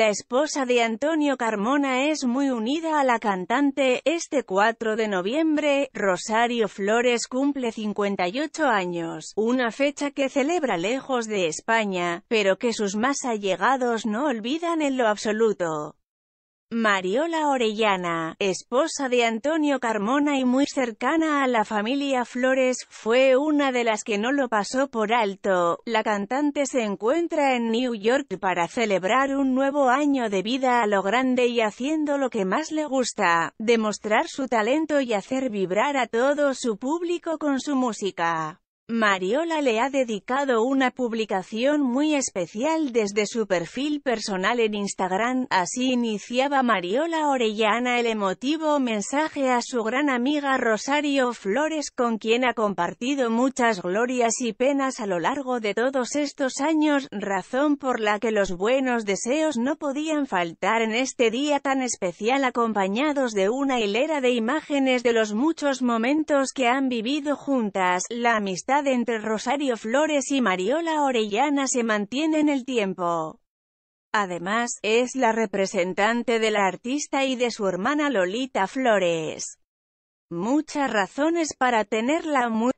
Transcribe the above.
La esposa de Antonio Carmona es muy unida a la cantante. Este 4 de noviembre, Rosario Flores cumple 58 años, una fecha que celebra lejos de España, pero que sus más allegados no olvidan en lo absoluto. Mariola Orellana, esposa de Antonio Carmona y muy cercana a la familia Flores, fue una de las que no lo pasó por alto. La cantante se encuentra en New York para celebrar un nuevo año de vida a lo grande y haciendo lo que más le gusta, demostrar su talento y hacer vibrar a todo su público con su música. Mariola le ha dedicado una publicación muy especial desde su perfil personal en Instagram, así iniciaba Mariola Orellana el emotivo mensaje a su gran amiga Rosario Flores con quien ha compartido muchas glorias y penas a lo largo de todos estos años, razón por la que los buenos deseos no podían faltar en este día tan especial acompañados de una hilera de imágenes de los muchos momentos que han vivido juntas, la amistad entre Rosario Flores y Mariola Orellana se mantiene en el tiempo. Además, es la representante de la artista y de su hermana Lolita Flores. Muchas razones para tenerla muy